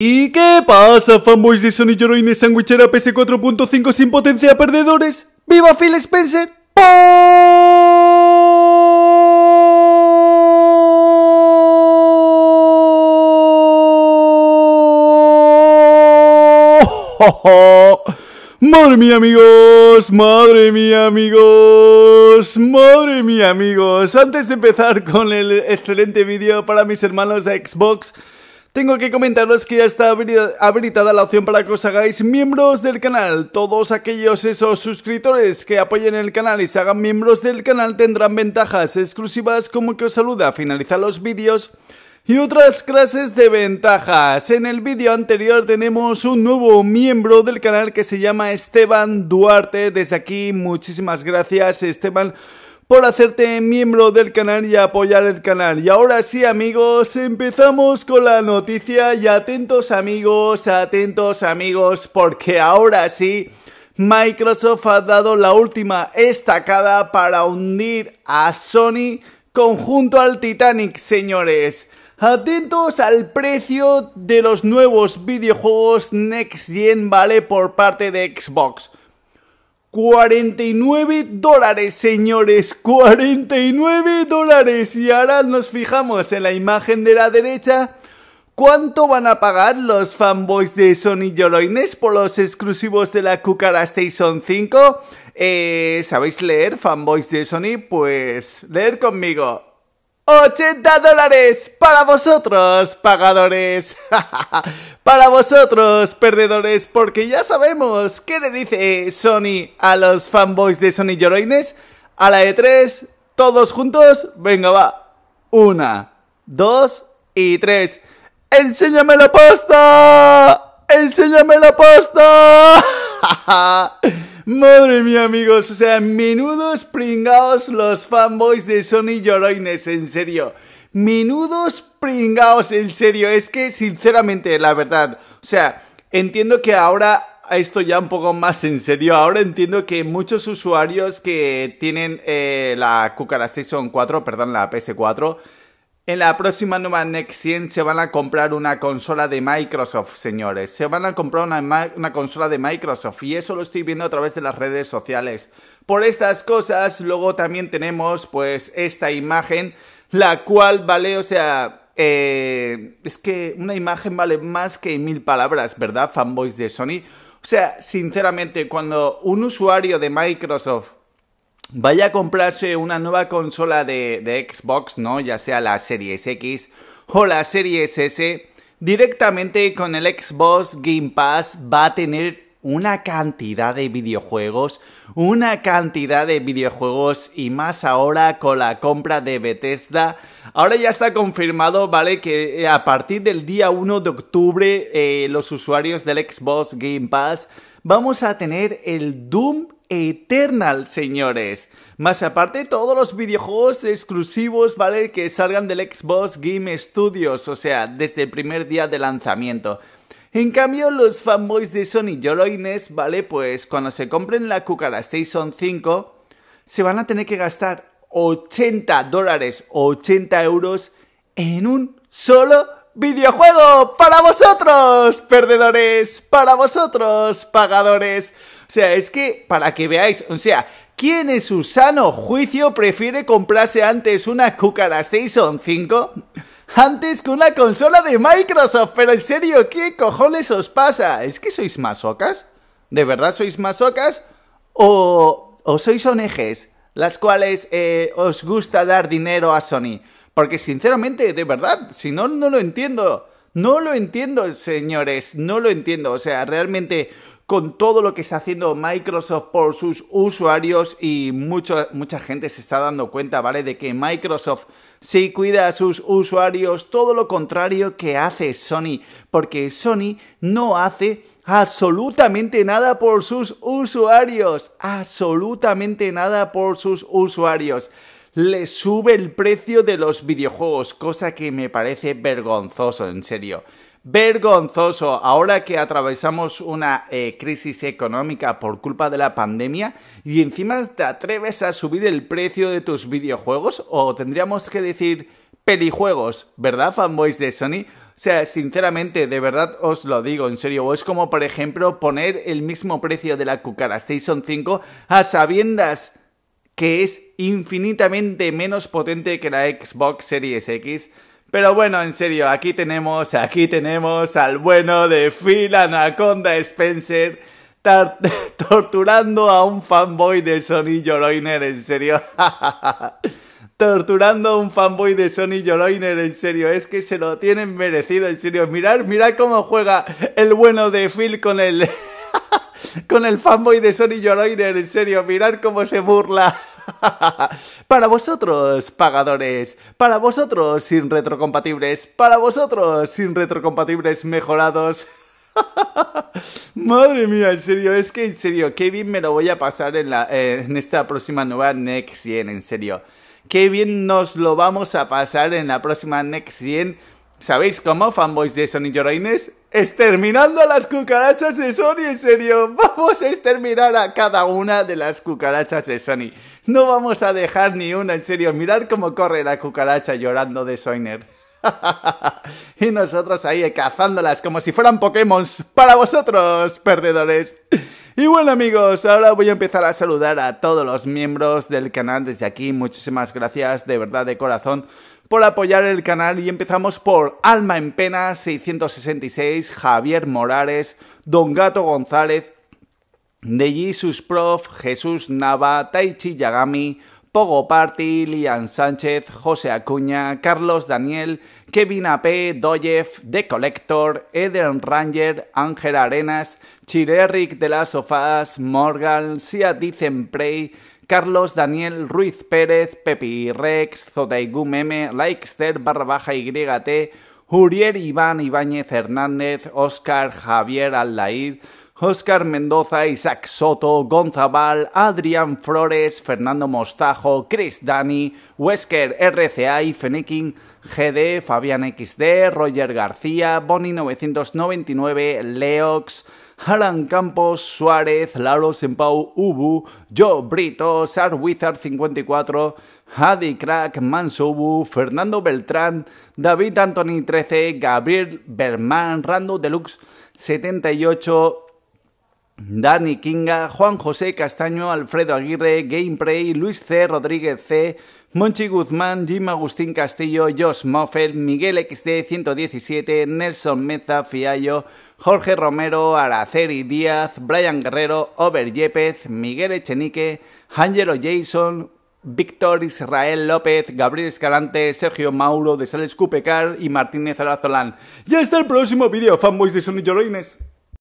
¿Y qué pasa, fanboys de Sony Yoroine Sandwichera PS4.5 sin potencia perdedores? ¡Viva Phil Spencer! Madre mía amigos, madre mía amigos, madre mía amigos. Antes de empezar con el excelente vídeo para mis hermanos de Xbox, tengo que comentaros que ya está habilitada la opción para que os hagáis miembros del canal. Todos aquellos esos suscriptores que apoyen el canal y se hagan miembros del canal tendrán ventajas exclusivas como que os saluda a finalizar los vídeos y otras clases de ventajas. En el vídeo anterior tenemos un nuevo miembro del canal que se llama Esteban Duarte. Desde aquí muchísimas gracias Esteban por hacerte miembro del canal y apoyar el canal. Y ahora sí amigos, empezamos con la noticia y atentos amigos, atentos amigos, porque ahora sí... Microsoft ha dado la última estacada para hundir a Sony conjunto al Titanic, señores. Atentos al precio de los nuevos videojuegos Next Gen, ¿vale? Por parte de Xbox. 49 dólares, señores, 49 dólares. Y ahora nos fijamos en la imagen de la derecha. ¿Cuánto van a pagar los fanboys de Sony Yoloines por los exclusivos de la Cucara Station 5? Eh, ¿Sabéis leer, fanboys de Sony? Pues leer conmigo. 80 dólares para vosotros, pagadores. para vosotros, perdedores, porque ya sabemos qué le dice Sony a los fanboys de Sony Lloroines. A la de 3 todos juntos. Venga, va. Una, dos y tres. ¡Enséñame la pasta, ¡Enséñame la ja Madre mía, amigos, o sea, menudos pringaos los fanboys de Sony Lloroines, en serio. Menudos pringaos, en serio. Es que, sinceramente, la verdad, o sea, entiendo que ahora esto ya un poco más en serio. Ahora entiendo que muchos usuarios que tienen eh, la Cucara Station 4, perdón, la PS4, en la próxima nueva Next 100 se van a comprar una consola de Microsoft, señores. Se van a comprar una, consola de Microsoft y eso lo estoy viendo a través de las redes sociales. Por estas cosas, luego también tenemos pues esta imagen, la cual vale, o sea, eh, es que una imagen vale más que mil palabras, ¿verdad, fanboys de Sony? O sea, sinceramente, cuando un usuario de Microsoft vaya a comprarse una nueva consola de, Xbox, ¿no? Ya sea la Series X o la Series S, directamente con el Xbox Game Pass va a tener una cantidad de videojuegos, una cantidad de videojuegos y más ahora con la compra de Bethesda. Ahora ya está confirmado, ¿vale? Que eh, a partir del día 1 de octubre eh, los usuarios del Xbox Game Pass vamos a tener el Doom Eternal, señores. Más aparte, todos los videojuegos exclusivos, ¿vale? Que salgan del Xbox Game Studios, o sea, desde el primer día de lanzamiento. En cambio, los fanboys de Sony Yoroines, ¿vale? Pues cuando se compren la Cucara Station 5, se van a tener que gastar 80 dólares 80 euros en un solo videojuego para vosotros, perdedores, para vosotros, pagadores. O sea, es que para que veáis, o sea, ¿quién en su sano juicio prefiere comprarse antes una Cucara Station 5? Antes que una consola de Microsoft, pero en serio, ¿qué cojones os pasa? ¿Es que sois masocas? ¿De verdad sois masocas? ¿O, o sois ONGs, las cuales eh, os gusta dar dinero a Sony? Porque sinceramente, de verdad, si no, no lo entiendo. No lo entiendo, señores, no lo entiendo. O sea, realmente con todo lo que está haciendo Microsoft por sus usuarios y mucha gente se está dando cuenta, ¿vale? De que Microsoft sí cuida a sus usuarios, todo lo contrario que hace Sony, porque Sony no hace absolutamente nada por sus usuarios, absolutamente nada por sus usuarios le sube el precio de los videojuegos, cosa que me parece vergonzoso, en serio. Vergonzoso, ahora que atravesamos una eh, crisis económica por culpa de la pandemia y encima te atreves a subir el precio de tus videojuegos o tendríamos que decir pelijuegos, ¿verdad, fanboys de Sony? O sea, sinceramente, de verdad os lo digo, en serio, O es como por ejemplo poner el mismo precio de la Cucara Station 5 a sabiendas que es infinitamente menos potente que la Xbox Series X. Pero bueno, en serio, aquí tenemos, aquí tenemos al bueno de Phil Anaconda Spencer torturando a un fanboy de Sony Joroiner, en serio. torturando a un fanboy de Sony Joroiner, en serio, es que se lo tienen merecido, en serio. Mirar, mirad cómo juega el bueno de Phil con el con el fanboy de Sony Joroiner, en serio, mirar cómo se burla. para vosotros, pagadores, para vosotros sin retrocompatibles, para vosotros sin retrocompatibles mejorados. Madre mía, en serio, es que en serio, qué bien me lo voy a pasar en, eh, en esta próxima nueva Next Gen, en serio. Qué bien nos lo vamos a pasar en la próxima Next Gen ¿Sabéis cómo, fanboys de Sony Lloraines? Exterminando a las cucarachas de Sony, en serio. Vamos a exterminar a cada una de las cucarachas de Sony. No vamos a dejar ni una, en serio. Mirad cómo corre la cucaracha llorando de Soiner. y nosotros ahí cazándolas como si fueran Pokémon para vosotros, perdedores. Y bueno amigos, ahora voy a empezar a saludar a todos los miembros del canal desde aquí. Muchísimas gracias de verdad de corazón por apoyar el canal y empezamos por Alma en Pena 666, Javier Morales, Don Gato González, De Jesus Prof, Jesús Nava, Taichi Yagami, Pogo Party, Lian Sánchez, José Acuña, Carlos Daniel, Kevin AP, Doyev, The Collector, Eden Ranger, Ángel Arenas, Chireric de las Sofás, Morgan, Sia Dicen Carlos Daniel Ruiz Pérez, Pepi Rex, Zotaigum Meme, Likester barra baja YT, Jurier Iván Ibáñez Hernández, Oscar Javier Allair, Oscar Mendoza, Isaac Soto, Gonzabal, Adrián Flores, Fernando Mostajo, Chris Dani, Wesker RCA y Fenekin GD, Fabián XD, Roger García, Boni 999, Leox, Alan Campos, Suárez, Lalo Sempau, Ubu, Joe Brito, Sar Wizard 54, Hadi Crack, Mansubu, Fernando Beltrán, David Anthony 13, Gabriel Berman, Rando Deluxe 78, Dani Kinga, Juan José Castaño, Alfredo Aguirre, Gameplay, Luis C. Rodríguez C., Monchi Guzmán, Jim Agustín Castillo, Josh Moffel, Miguel XD, 117 Nelson Meza, Fiallo, Jorge Romero, Araceli Díaz, Brian Guerrero, Over Yepes, Miguel Echenique, Angelo Jason, Víctor Israel López, Gabriel Escalante, Sergio Mauro de Sales y Martínez Arazolán. Y hasta el próximo vídeo, fanboys de Sony Lloroines.